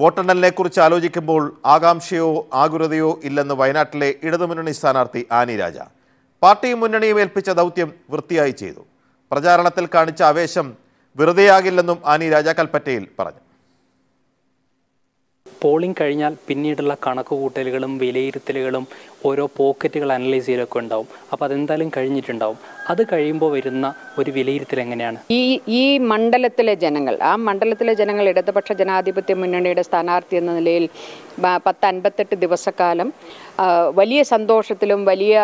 വോട്ടെണ്ണലിനെക്കുറിച്ച് ആലോചിക്കുമ്പോൾ ആകാംക്ഷയോ ആകുലതയോ ഇല്ലെന്ന് വയനാട്ടിലെ ഇടതുമുന്നണി സ്ഥാനാർത്ഥി ആനി രാജ പാർട്ടി മുന്നണിയും ഏൽപ്പിച്ച ദൗത്യം വൃത്തിയായി ചെയ്തു പ്രചാരണത്തിൽ കാണിച്ച ആവേശം വെറുതെയാകില്ലെന്നും ആനി രാജ കൽപ്പറ്റയിൽ പറഞ്ഞു പോളിംഗ് കഴിഞ്ഞാൽ പിന്നീടുള്ള കണക്കുകൂട്ടലുകളും വിലയിരുത്തലുകളും ഓരോ പോക്കറ്റുകൾ അനലൈസ് ചെയ്തൊക്കെ ഉണ്ടാവും അപ്പോൾ അതെന്തായാലും കഴിഞ്ഞിട്ടുണ്ടാവും അത് കഴിയുമ്പോൾ വരുന്ന ഒരു വിലയിരുത്തൽ എങ്ങനെയാണ് ഈ ഈ മണ്ഡലത്തിലെ ജനങ്ങൾ ആ മണ്ഡലത്തിലെ ജനങ്ങൾ ഇടതുപക്ഷ ജനാധിപത്യ മുന്നണിയുടെ സ്ഥാനാർത്ഥി എന്ന നിലയിൽ പത്ത് അൻപത്തെട്ട് ദിവസക്കാലം വലിയ സന്തോഷത്തിലും വലിയ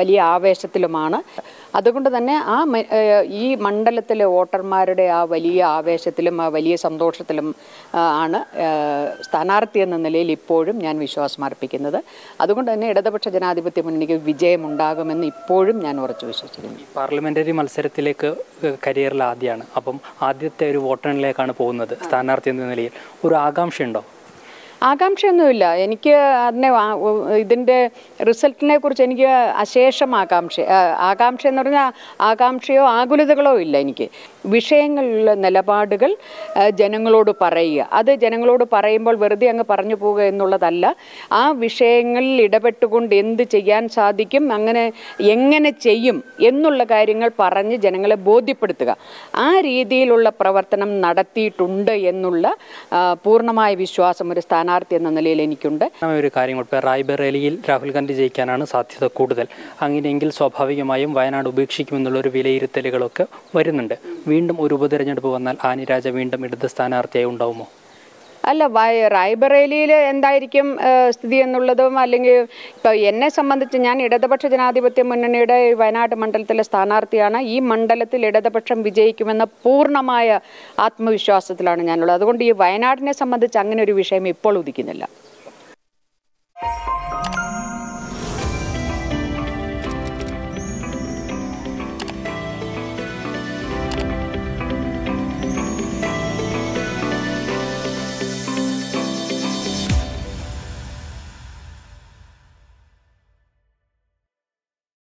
വലിയ ആവേശത്തിലുമാണ് അതുകൊണ്ട് തന്നെ ആ ഈ മണ്ഡലത്തിലെ വോട്ടർമാരുടെ ആ വലിയ ആവേശത്തിലും ആ വലിയ സന്തോഷത്തിലും ആണ് സ്ഥാനാർത്ഥി എന്ന നിലയിൽ ഇപ്പോഴും ഞാൻ വിശ്വാസം അർപ്പിക്കുന്നത് അതുകൊണ്ട് തന്നെ ഇടതുപക്ഷ ജനാധിപത്യ മുന്നണിക്ക് വിജയമുണ്ടാകുമെന്ന് ഇപ്പോഴും ഞാൻ ഉറച്ചു വിശ്വസിക്കുന്നു പാർലമെന്ററി മത്സരത്തിലേക്ക് കരിയറിൽ ആദ്യമാണ് അപ്പം ആദ്യത്തെ ഒരു വോട്ടെണ്ണിലേക്കാണ് പോകുന്നത് സ്ഥാനാർത്ഥി എന്ന നിലയിൽ ഒരു ആകാംക്ഷയുണ്ടോ ആകാംക്ഷയൊന്നുമില്ല എനിക്ക് അതിനെ ഇതിൻ്റെ റിസൾട്ടിനെ കുറിച്ച് എനിക്ക് അശേഷം ആകാംക്ഷ ആകാംക്ഷ എന്ന് പറഞ്ഞാൽ ആകാംക്ഷയോ ആകുലതകളോ ഇല്ല എനിക്ക് വിഷയങ്ങളിലുള്ള നിലപാടുകൾ ജനങ്ങളോട് പറയുക അത് ജനങ്ങളോട് പറയുമ്പോൾ വെറുതെ അങ്ങ് പറഞ്ഞു പോവുക എന്നുള്ളതല്ല ആ വിഷയങ്ങളിൽ ഇടപെട്ടുകൊണ്ട് എന്ത് ചെയ്യാൻ സാധിക്കും അങ്ങനെ എങ്ങനെ ചെയ്യും എന്നുള്ള കാര്യങ്ങൾ പറഞ്ഞ് ജനങ്ങളെ ബോധ്യപ്പെടുത്തുക ആ രീതിയിലുള്ള പ്രവർത്തനം നടത്തിയിട്ടുണ്ട് എന്നുള്ള പൂർണ്ണമായ വിശ്വാസം ഒരു സ്ഥാനം സ്ഥാനാർത്ഥി എന്ന നിലയിൽ എനിക്കുണ്ട് ഒരു കാര്യം കൂടെ റായ്ബറേലിയിൽ രാഹുൽ ഗാന്ധി ജയിക്കാനാണ് സാധ്യത കൂടുതൽ അങ്ങനെയെങ്കിൽ സ്വാഭാവികമായും വയനാട് ഉപേക്ഷിക്കുമെന്നുള്ള ഒരു വിലയിരുത്തലുകളൊക്കെ വരുന്നുണ്ട് വീണ്ടും ഒരു ഉപതെരഞ്ഞെടുപ്പ് വന്നാൽ ആനിരാജ വീണ്ടും ഇടത് സ്ഥാനാർത്ഥിയായി ഉണ്ടാവുമോ അല്ല റായ്ബറേലിയിൽ എന്തായിരിക്കും സ്ഥിതി എന്നുള്ളതും അല്ലെങ്കിൽ ഇപ്പോൾ എന്നെ സംബന്ധിച്ച് ഞാൻ ഇടതുപക്ഷ ജനാധിപത്യ മുന്നണിയുടെ വയനാട് മണ്ഡലത്തിലെ സ്ഥാനാർത്ഥിയാണ് ഈ മണ്ഡലത്തിൽ ഇടതുപക്ഷം വിജയിക്കുമെന്ന പൂർണ്ണമായ ആത്മവിശ്വാസത്തിലാണ് ഞാനുള്ളത് അതുകൊണ്ട് ഈ വയനാടിനെ സംബന്ധിച്ച് അങ്ങനെ ഒരു വിഷയം ഇപ്പോൾ ഉദിക്കുന്നില്ല